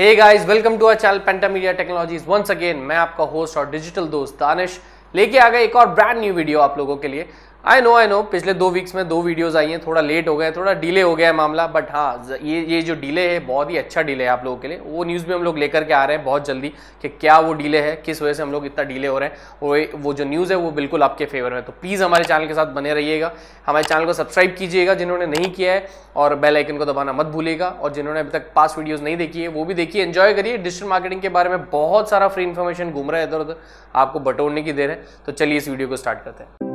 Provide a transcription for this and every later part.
hey guys welcome to our channel Penta Media Technologies once again मैं आपका host और digital दोस्त दानिश लेके आ गए एक और ब्रांड न्यू वीडियो आप लोगों के लिए आई नो आई नो पिछले दो वीक्स में दो वीडियोस आई हैं थोड़ा लेट हो गए थोड़ा डिले हो गया है मामला बट हाँ ये ये जो डिले है बहुत ही अच्छा डिले है आप लोगों के लिए वो न्यूज़ भी हम लोग लेकर के आ रहे हैं बहुत जल्दी कि क्या वो डिले है किस वजह से हम लोग इतना डिले हो रहे हैं वो वो जो न्यूज़ है वो बिल्कुल आपके फेवर में तो प्लीज़ हमारे चैनल के साथ बने रहिएगा हमारे चैनल को सब्सक्राइब कीजिएगा जिन्होंने नहीं किया है और बेल आइकन को दबाना मत भूलिएगा और जिन्होंने अभी तक पास वीडियोज़ नहीं देखी है वो भी देखिए इन्जॉय करिए डिजिटल मार्केटिंग के बारे में बहुत सारा फ्री इन्फॉर्मेशन घूम रहा है इधर उधर आपको बटोरने की देर है तो चलिए इस वीडियो को स्टार्ट करते हैं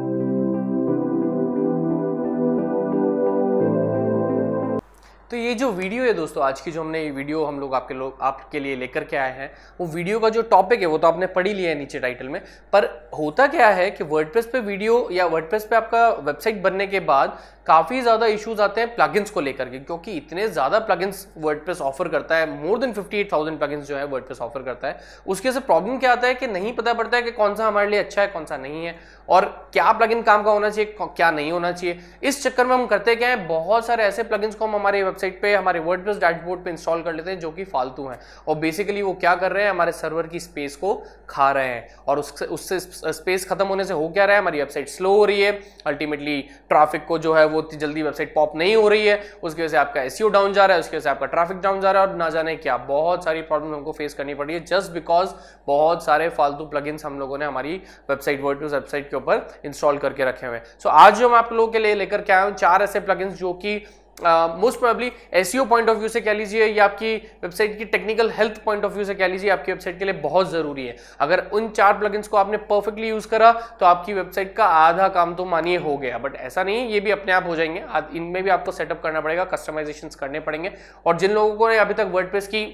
तो ये जो वीडियो है दोस्तों आज की जो हमने ये वीडियो हम लोग आपके लोग आपके लिए लेकर के आए हैं वो वीडियो का जो टॉपिक है वो तो आपने पढ़ ही लिया है नीचे टाइटल में पर होता क्या है कि वर्डप्रेस पे वीडियो या वर्डप्रेस पे आपका वेबसाइट बनने के बाद काफ़ी ज़्यादा इश्यूज आते हैं प्लगइन्स को लेकर के क्योंकि इतने ज़्यादा प्लगइन्स वर्डप्रेस ऑफर करता है मोर देन 58,000 प्लगइन्स जो है वर्डप्रेस ऑफर करता है उसके से प्रॉब्लम क्या आता है कि नहीं पता पड़ता है कि कौन सा हमारे लिए अच्छा है कौन सा नहीं है और क्या प्लगइन काम का होना चाहिए क्या नहीं होना चाहिए इस चक्कर में हम करते क्या है बहुत सारे ऐसे प्लगइन्स को हम हमारे वेबसाइट पर हमारे वर्ड प्लस डैशबोर्ड पर इंस्टॉल कर लेते हैं जो कि फालतू हैं और बेसिकली वो क्या कर रहे हैं हमारे सर्वर की स्पेस को खा रहे हैं और उससे उससे स्पेस खत्म होने से हो क्या रहा है हमारी वेबसाइट स्लो हो रही है अल्टीमेटली ट्राफिक को जो है वो इतनी जल्दी वेबसाइट पॉप नहीं हो रही है उसकी वजह से आपका एस डाउन e जा रहा है उसकी वजह से आपका ट्रैफिक डाउन जा रहा है और ना जाने क्या बहुत सारी प्रॉब्लम हमको फेस करनी पड़ी है जस्ट बिकॉज बहुत सारे फालतू प्लगइन्स हम लोगों ने हमारी वेबसाइट वर्ड वेबसाइट के ऊपर इंस्टॉल करके रखे हुए हैं सो आज जो मैं आप लोगों के लिए लेकर के आया हूँ चार ऐसे प्लगइन्स जो कि most probably S point of view से कह लीजिए या आपकी वेबसाइट की technical health point of view से कह लीजिए आपकी वेबसाइट के लिए बहुत ज़रूरी है अगर उन चार प्लगइन्स को आपने परफेक्टली यूज़ करा तो आपकी वेबसाइट का आधा काम तो मानिए हो गया बट ऐसा नहीं ये भी अपने आप हो जाएंगे इनमें भी आपको सेटअप करना पड़ेगा कस्टमाइजेशन करने पड़ेंगे और जिन लोगों को अभी तक वर्ड की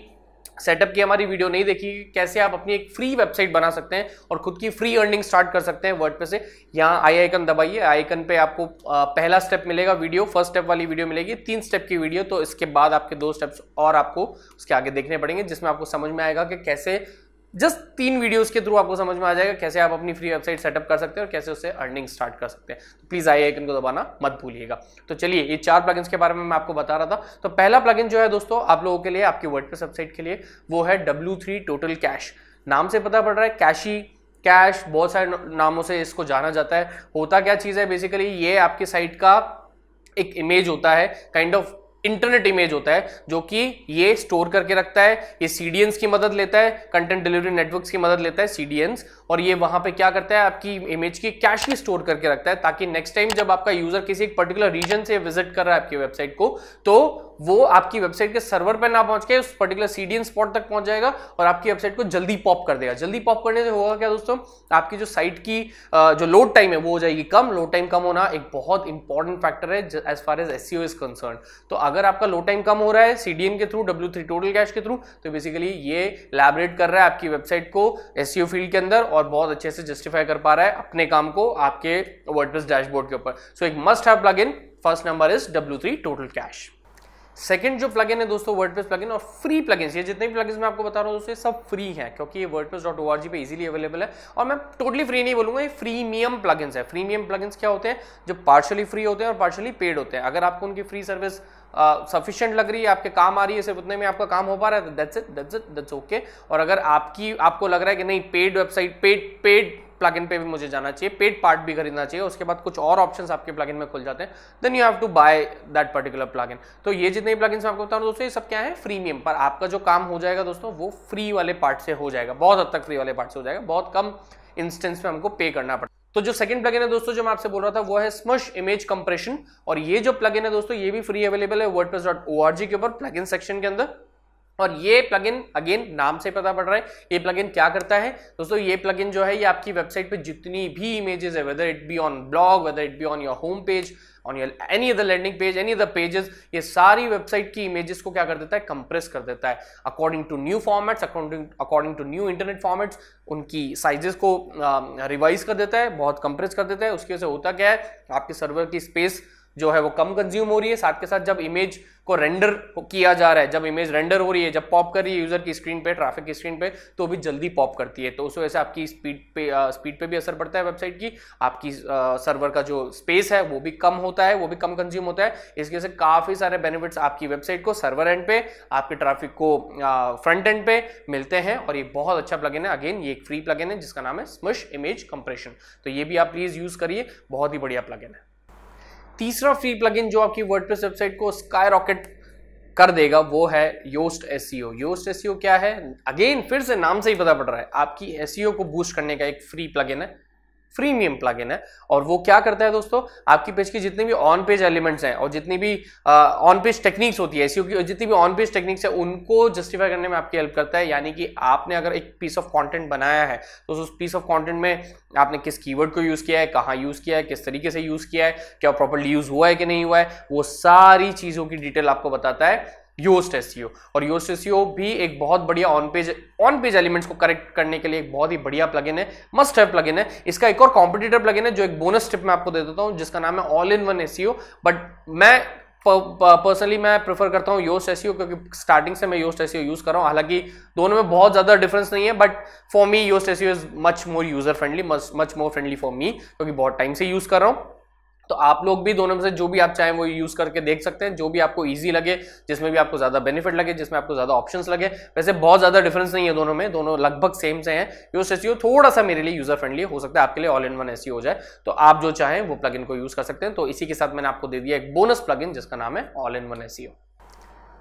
सेटअप की हमारी वीडियो नहीं देखी कैसे आप अपनी एक फ्री वेबसाइट बना सकते हैं और खुद की फ्री अर्निंग स्टार्ट कर सकते हैं वर्ड पे से यहाँ आई आइकन दबाइए आइकन पे आपको पहला स्टेप मिलेगा वीडियो फर्स्ट स्टेप वाली वीडियो मिलेगी तीन स्टेप की वीडियो तो इसके बाद आपके दो स्टेप्स और आपको उसके आगे देखने पड़ेंगे जिसमें आपको समझ में आएगा कि कैसे जस्ट तीन वीडियोस के थ्रू आपको समझ में आ जाएगा कैसे आप अपनी फ्री वेबसाइट सेटअप कर सकते हैं और कैसे उससे अर्निंग स्टार्ट कर सकते हैं तो प्लीज़ आई आइकन को दबाना मत भूलिएगा तो चलिए ये चार प्लगइन्स के बारे में मैं आपको बता रहा था तो पहला प्लगइन जो है दोस्तों आप लोगों के लिए आपकी वर्ड वेबसाइट के लिए वो है डब्ल्यू टोटल कैश नाम से पता पड़ रहा है कैशी कैश बहुत सारे नामों से इसको जाना जाता है होता क्या चीज़ है बेसिकली ये आपकी साइट का एक इमेज होता है काइंड ऑफ इंटरनेट इमेज होता है जो कि ये स्टोर करके रखता है ये सीडीएंस की मदद लेता है कंटेंट डिलीवरी नेटवर्क्स की मदद लेता है सीडीएंस और ये वहां पे क्या करता है आपकी इमेज की कैश भी स्टोर करके रखता है ताकि नेक्स्ट टाइम जब आपका यूजर किसी एक पर्टिकुलर रीजन से विजिट कर रहा है आपकी वेबसाइट को तो वो आपकी वेबसाइट के सर्वर पर ना पहुंच के उस पर्टिकुलर सीडीएन स्पॉट तक पहुंच जाएगा और आपकी वेबसाइट को जल्दी पॉप कर देगा जल्दी पॉप करने से होगा क्या दोस्तों आपकी जो साइट की जो लोड टाइम है वो हो जाएगी कम लोड टाइम कम होना एक बहुत इंपॉर्टेंट फैक्टर है as far as S is concern तो अगर आपका लोड टाइम कम हो रहा है सीडीएन के through W three total cache के थ्रू तो बेसिकली ये लैबरेट कर रहा है आपकी वेबसाइट को एस फील्ड e के अंदर और बहुत अच्छे से जस्टिफाई कर पा रहा है अपने काम को आपके वर्डप्रेस डैशबोर्ड के ऊपर सो एक must have plugin first number is W three total cache second जो प्लगइन है दोस्तों वर्डप्रेस प्लगइन और फ्री प्लगइन्स ये जितने भी प्लगइन्स मैं आपको बता रहा हूँ दोस्तों सब फ्री हैं क्योंकि ये WordPress dot O R G पे इजीली अवेलेबल है और मैं टोटली फ्री नहीं बोलूंगा ये फ्रीमियम प्लगइन्स है फ्रीमियम प्लगइन्स क्या होते हैं जो पार्शली फ्री होते हैं और पार्शली पेड होते हैं अगर आपको उनकी फ्री सर्विस सफिशियंट लग रही है आपके काम आ रही है सिर्फ उतने में आपका काम हो पा रहा है that's it that's it that's okay और अगर आपकी आपको लग रहा है कि नहीं paid website paid paid plugin पे भी मुझे जाना चाहिए पेड पार्ट भी खरीदना चाहिए उसके बाद कुछ और ऑप्शन आपके प्लगइन में खुल जाते हैं then you have to buy that particular plugin तो ये जितने प्लगइन आपको बताऊँ दोस्तों ये सब क्या है फ्रीमियम पर आपका जो काम हो जाएगा दोस्तों वो फ्री वाले पार्ट से हो जाएगा बहुत हद तक फ्री वाले पार्ट से हो जाएगा बहुत कम इंस्टेंस में हमको पे करना पड़ता तो जो सेकंड प्लगइन है दोस्तों जो मैं आपसे बोल रहा था वो है स्मश इमेज कंप्रेशन और ये जो प्लगइन है दोस्तों ये भी फ्री अवेलेबल है वर्डप्रेस के ऊपर प्लगइन सेक्शन के अंदर और ये प्लगइन अगेन नाम से पता पड़ रहा है ये प्लगइन क्या करता है दोस्तों ये प्लगइन जो है ये आपकी वेबसाइट पे जितनी भी इमेजेस है whether it be on blog whether it be on your home page on your any other landing page any other pages ये सारी वेबसाइट की इमेजेस को क्या कर देता है कंप्रेस कर देता है according to new formats according according to new internet formats उनकी साइजेस को रिवाइज कर देता है बहुत कंप्रेस कर देता है उसकी वजह से होता क्या है आपके सर्वर की स्पेस जो है वो कम कंज्यूम हो रही है साथ के साथ जब इमेज को रेंडर किया जा रहा है जब इमेज रेंडर हो रही है जब पॉप कर रही है यूजर की स्क्रीन पे ट्रैफिक की स्क्रीन पे तो भी जल्दी पॉप करती है तो उस वजह से आपकी स्पीड पे स्पीड पे भी असर पड़ता है वेबसाइट की आपकी सर्वर का जो स्पेस है वो भी कम होता है वो भी कम कंज्यूम होता है इसकी वजह से काफ़ी सारे बेनिफिट्स आपकी वेबसाइट को सर्वर एंड पे आपके ट्राफिक को फ्रंट एंड पे मिलते हैं और ये बहुत अच्छा प्लगिन है अगेन ये एक फ्री प्लगिन है जिसका नाम है स्मश इमेज कंप्रेशन तो ये भी आप प्लीज़ यूज़ करिए बहुत ही बढ़िया प्लगिन है तीसरा फ्री प्लगइन जो आपकी वर्डप्रेस वेबसाइट को स्काई रॉकेट कर देगा वो है योस्ट एस योस्ट एस क्या है अगेन फिर से नाम से ही पता पड़ रहा है आपकी एस e को बूस्ट करने का एक फ्री प्लगइन है फ्रीमियम प्लगइन है और वो क्या करता है दोस्तों आपकी पेज के जितने भी ऑन पेज एलिमेंट्स हैं और जितनी भी ऑन पेज टेक्निक्स होती है की जितनी भी ऑन पेज टेक्निक्स है उनको जस्टिफाई करने में आपकी हेल्प करता है यानी कि आपने अगर एक पीस ऑफ कंटेंट बनाया है तो उस पीस ऑफ कंटेंट में आपने किस कीवर्ड को यूज़ किया है कहाँ यूज़ किया है किस तरीके से यूज़ किया है क्या प्रॉपरली यूज़ हुआ है कि नहीं हुआ है वो सारी चीज़ों की डिटेल आपको बताता है योस्ट एस e और योस्ट एस e भी एक बहुत बढ़िया on page on page elements को करेक्ट करने के लिए एक बहुत ही बढ़िया प्लगइन है मस्ट हैव प्लगइन है इसका एक और कॉम्पिटिटर प्लगइन है जो एक बोनस टिप मैं आपको दे देता हूँ जिसका नाम है all in one S but मैं पर्सनली मैं प्रेफर करता हूँ योस्ट एस e क्योंकि स्टार्टिंग से मैं योस्ट एस यूज़ कर रहा हूँ हालांकि दोनों में बहुत ज़्यादा डिफरेंस नहीं है but for me Yoast S is much more user friendly much more friendly for me क्योंकि बहुत टाइम से यूज़ कर रहा हूँ तो आप लोग भी दोनों में से जो भी आप चाहें वो यूज करके देख सकते हैं जो भी आपको ईजी लगे जिसमें भी आपको ज्यादा बेनिफिट लगे जिसमें आपको ज्यादा ऑप्शन लगे वैसे बहुत ज्यादा डिफरेंस नहीं है दोनों में दोनों लगभग सेम से हैं यूस एस e थोड़ा सा मेरे लिए यूजर फ्रेंडली हो सकता है आपके लिए ऑल इन वन एस हो जाए तो आप जो चाहें वो प्लग को यूज कर सकते हैं तो इसी के साथ मैंने आपको दे दिया एक बोनस प्लग जिसका नाम है ऑल इन वन एस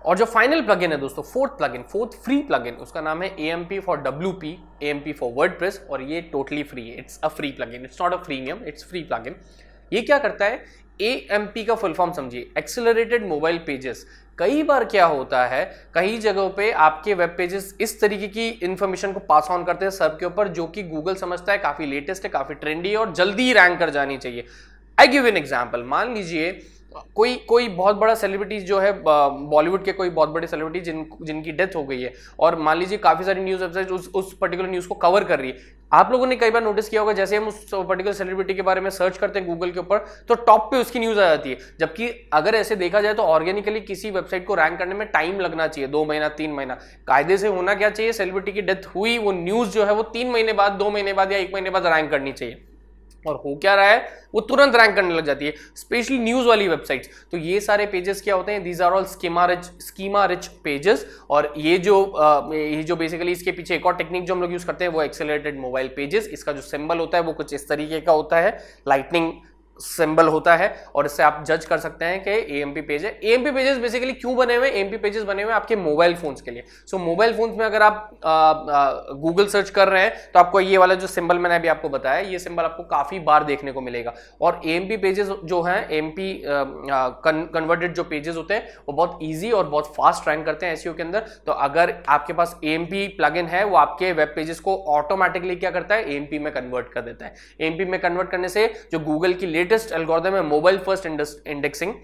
और जो फाइनल प्लगइन है दोस्तों fourth plugin fourth free plugin उसका नाम है A M P for W P A M P for WordPress और ये टोटली फ्री है it's a free plugin it's not a freemium it's free plugin ये क्या करता है ए एम पी का फुल फॉर्म समझिए एक्सेलरेटेड मोबाइल पेजेस कई बार क्या होता है कई जगहों पे आपके वेब पेजेस इस तरीके की इंफॉर्मेशन को पास ऑन करते हैं सर्व के ऊपर जो कि गूगल समझता है काफ़ी लेटेस्ट है काफ़ी ट्रेंडी है और जल्दी रैंक कर जानी चाहिए आई गिव एन एग्जाम्पल मान लीजिए कोई कोई बहुत बड़ा सेलिब्रिटीज जो है बॉलीवुड के कोई बहुत बड़े सेलिब्रिटी जिन जिनकी डेथ हो गई है और मान लीजिए काफी सारी न्यूज वेबसाइट उस उस पर्टिकुलर न्यूज को कवर कर रही है आप लोगों ने कई बार नोटिस किया होगा जैसे हम उस पर्टिकुलर सेलिब्रिटी के बारे में सर्च करते हैं गूगल के ऊपर तो टॉप पे उसकी न्यूज आ जाती है जबकि अगर ऐसे देखा जाए तो ऑर्गेनिकली किसी वेबसाइट को रैंक करने में टाइम लगना चाहिए दो महीना तीन महीना कायदे से होना क्या चाहिए सेलिब्रिटी की डेथ हुई वो न्यूज जो है वो तीन महीने बाद दो महीने बाद या एक महीने बाद रैंक करनी चाहिए और हो क्या रहा है वो तुरंत रैंक करने लग जाती है स्पेशली न्यूज वाली वेबसाइट्स तो ये सारे पेजेस क्या होते हैं these are all schema rich schema rich pages और ये जो आ, ये जो बेसिकली इसके पीछे एक और टेक्निक जो हम लोग यूज करते हैं वो एक्सेलरेटेड मोबाइल पेजेस इसका जो सिंबल होता है वो कुछ इस तरीके का होता है लाइटनिंग सिंबल होता है और इससे आप जज कर सकते हैं कि ए एम पी पेज है A M P pages basically क्यों बने हुए एम पी पेजेस बने हुए आपके मोबाइल फोन्स के लिए सो मोबाइल फोन्स में अगर आप गूगल सर्च कर रहे हैं तो आपको ये वाला जो सिंबल मैंने अभी आपको बताया ये सिंबल आपको काफ़ी बार देखने को मिलेगा और ए एम पी पेजेस जो हैं एम पी कन्वर्टेड जो पेजेस होते हैं वो बहुत ईजी और बहुत फास्ट रैंक करते हैं एस e के अंदर तो अगर आपके पास A M P plugin है वो आपके वेब पेजेस को ऑटोमेटिकली क्या करता है ए एम पी में कन्वर्ट कर देता है ए एम पी में कन्वर्ट करने से जो गूगल की लेट लेटेस्ट एल्गोरिदम है मोबाइल फर्स्ट इंडेक्सिंग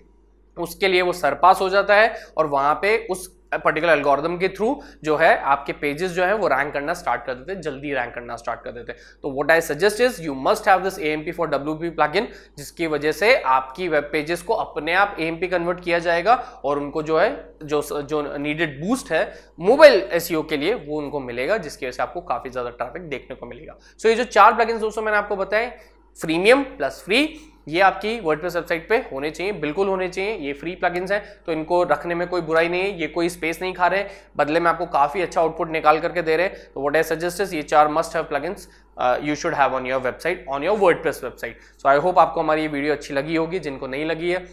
उसके लिए वो सरपास हो जाता है और वहां पे उस पर्टिकुलर एल्गोरिदम के थ्रू जो है आपके पेजेस जो है वो रैंक करना स्टार्ट कर देते जल्दी रैंक करना स्टार्ट कर देते तो what I suggest is you must have this AMP for WP plugin जिसकी वजह से आपकी वेब पेजेस को अपने आप एएमपी कन्वर्ट किया जाएगा और उनको जो है जो जो नीडेड बूस्ट है मोबाइल एस e के लिए वो उनको मिलेगा जिसकी वजह से आपको काफी ज्यादा ट्रैफिक देखने को मिलेगा सो so, ये जो चार प्लगइन दोस्तों मैंने आपको बताया फ्रीमियम प्लस फ्री ये आपकी वर्डप्रेस वेबसाइट पे होने चाहिए बिल्कुल होने चाहिए ये फ्री प्लगइन्स हैं तो इनको रखने में कोई बुराई नहीं है ये कोई स्पेस नहीं खा रहे बदले में आपको काफ़ी अच्छा आउटपुट निकाल करके दे रहे तो वट आई सजेस्ट ये चार must have plugins you should have on your website on your WordPress website so I hope आपको हमारी ये वीडियो अच्छी लगी होगी जिनको नहीं लगी है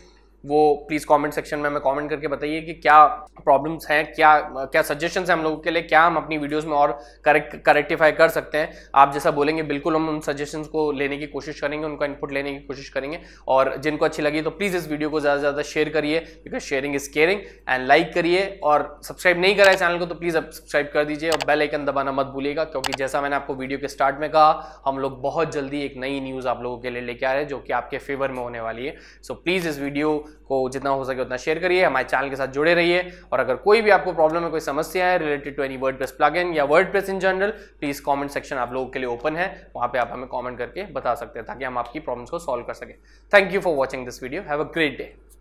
वो प्लीज़ कमेंट सेक्शन में हमें कमेंट करके बताइए कि क्या प्रॉब्लम्स हैं क्या क्या सजेशंस हैं हम लोगों के लिए क्या हम अपनी वीडियोस में और करेक्ट करेक्टिफाई कर सकते हैं आप जैसा बोलेंगे बिल्कुल हम उन सजेशंस को लेने की कोशिश करेंगे उनका इनपुट लेने की कोशिश करेंगे और जिनको अच्छी लगी तो प्लीज़ इस वीडियो को ज़्यादा से ज़्यादा शेयर करिए because sharing is caring and like करिए और सब्सक्राइब नहीं करा है चैनल को तो प्लीज़ अब सब्सक्राइब कर दीजिए और बेल आइकन दबाना मत भूलिएगा क्योंकि जैसा मैंने आपको वीडियो के स्टार्ट में कहा हम लोग बहुत जल्दी एक नई न्यूज़ आप लोगों के लिए लेके आ रहे हैं जो कि आपके फेवर में होने वाली है सो प्लीज़ इस वीडियो को जितना हो सके उतना शेयर करिए हमारे चैनल के साथ जुड़े रहिए और अगर कोई भी आपको प्रॉब्लम है कोई समस्या है related to any WordPress या WordPress in general please comment section आप लोगों के लिए ओपन है वहाँ पर आप हमें कॉमेंट करके बता सकते हैं ताकि हम आपकी प्रॉब्लम्स को सॉल्व कर सकें thank you for watching this video have a great day